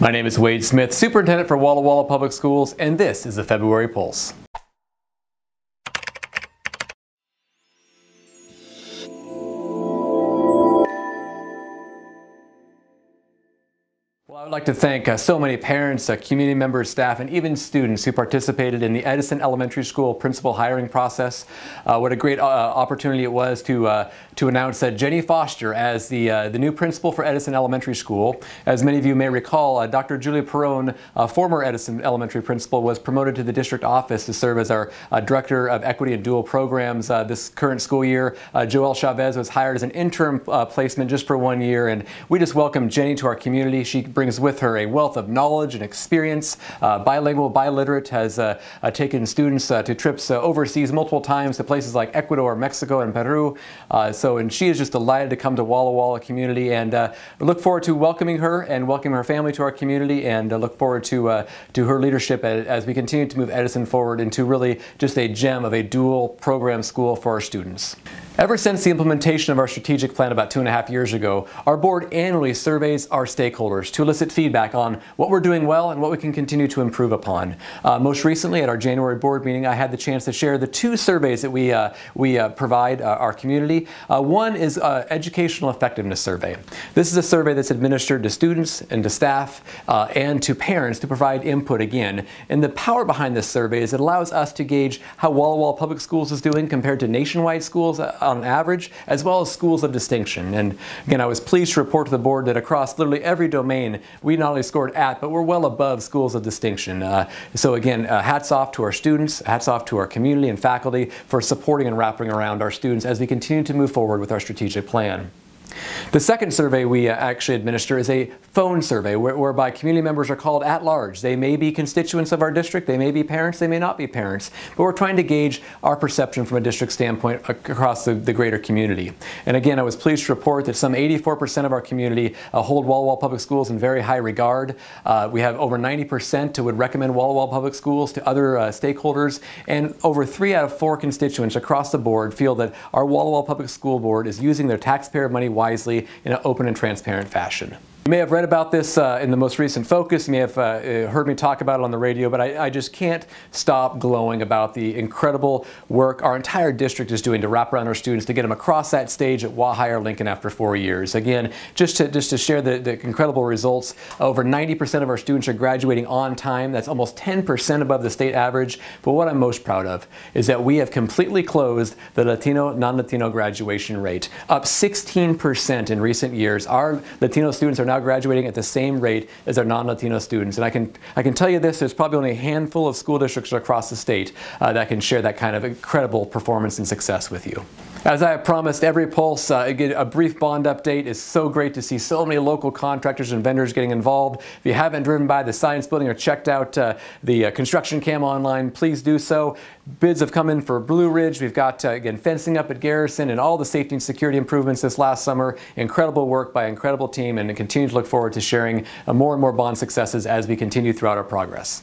My name is Wade Smith, Superintendent for Walla Walla Public Schools, and this is the February Pulse. would like to thank uh, so many parents, uh, community members, staff, and even students who participated in the Edison Elementary School principal hiring process. Uh, what a great uh, opportunity it was to, uh, to announce uh, Jenny Foster as the, the new principal for Edison Elementary School. As many of you may recall, Dr. Julia Perrone, former Edison Elementary principal, was promoted to the district office to serve as our Director of Equity and Dual Programs this current school year. Joel Chavez was hired as an interim placement just for one year, and we just welcome Jenny to our community. She brings with her a wealth of knowledge and experience. Uh, bilingual, biliterate, has uh, uh, taken students to trips overseas multiple times to places like Ecuador, Mexico, and Peru. so, and she is just delighted to come to Walla Walla community and look forward to welcoming her and welcoming her family to our community and look forward to, to her leadership as, as we continue to move Edison forward into really just a gem of a dual program school for our students. Ever since the implementation of our strategic plan about two and a half years ago, our board annually surveys our stakeholders to elicit feedback on what we're doing well and what we can continue to improve upon. Uh, most recently, at our January board meeting, I had the chance to share the two surveys that we, uh, we uh, provide uh, our community. Uh, one is an Educational Effectiveness Survey. This is a survey that's administered to students and to staff uh, and to parents to provide input again. And the power behind this survey is it allows us to gauge how Walla Walla Public Schools is doing compared to nationwide schools on average, as well as schools of distinction. And again, I was pleased to report to the board that across literally every domain, we not only scored at, but we're well above schools of distinction. Uh, so again, uh, hats off to our students, hats off to our community and faculty for supporting and wrapping around our students as we continue to move forward with our strategic plan. The second survey we uh, actually administer is a phone survey whereby community members are called at large. They may be constituents of our district, they may be parents, they may not be parents, but we're trying to gauge our perception from a district standpoint across the, the greater community. And again, I was pleased to report that some 84% of our community uh, hold Walla Walla Public Schools in very high regard. Uh, we have over 90% who would recommend Walla Walla Public Schools to other uh, stakeholders, and over three out of four constituents across the board feel that our Walla Walla Public School Board is using their taxpayer money wisely in an open and transparent fashion. You may have read about this uh, in the most recent Focus. You may have uh, uh, heard me talk about it on the radio, but I, I, just can't stop glowing about the incredible work our entire district is doing to wrap around our students to get them across that stage at Wahai or Lincoln after four years. Again, just to, just to share the, the incredible results, over 90% of our students are graduating on time. That's almost 10% above the state average. But what I'm most proud of is that we have completely closed the Latino, non-Latino graduation rate, up 16% in recent years. Our Latino students are now now graduating at the same rate as their non-Latino students. And I can, I can tell you this, there's probably only a handful of school districts across the state uh, that can share that kind of incredible performance and success with you. As I promised, every pulse, uh, a brief bond update is so great to see so many local contractors and vendors getting involved. If you haven't driven by the science building or checked out uh, the uh, construction cam online, please do so. Bids have come in for Blue Ridge. We've got, uh, again, fencing up at Garrison and all the safety and security improvements this last summer. Incredible work by an incredible team and continue to look forward to sharing uh, more and more bond successes as we continue throughout our progress.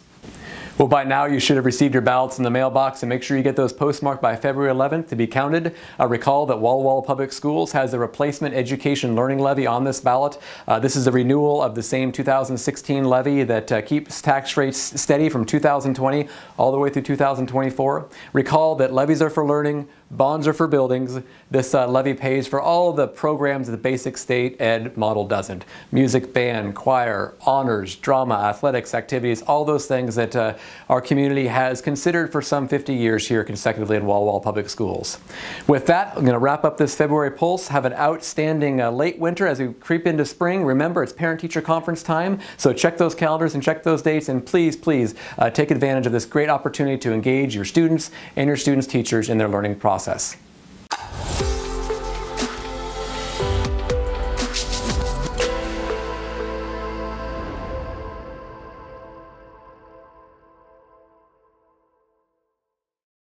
Well, by now you should have received your ballots in the mailbox and make sure you get those postmarked by February 11th to be counted. Uh, recall that Walla Walla Public Schools has a replacement education learning levy on this ballot. Uh, this is a renewal of the same 2016 levy that uh, keeps tax rates steady from 2020 all the way through 2024. Recall that levies are for learning, Bonds are for buildings. This uh, levy pays for all the programs the basic state ed model doesn't. Music, band, choir, honors, drama, athletics, activities, all those things that uh, our community has considered for some 50 years here consecutively in Walla Walla Public Schools. With that, I'm going to wrap up this February Pulse. Have an outstanding uh, late winter as we creep into spring. Remember, it's parent-teacher conference time, so check those calendars and check those dates, and please, please uh, take advantage of this great opportunity to engage your students and your students' teachers in their learning process process.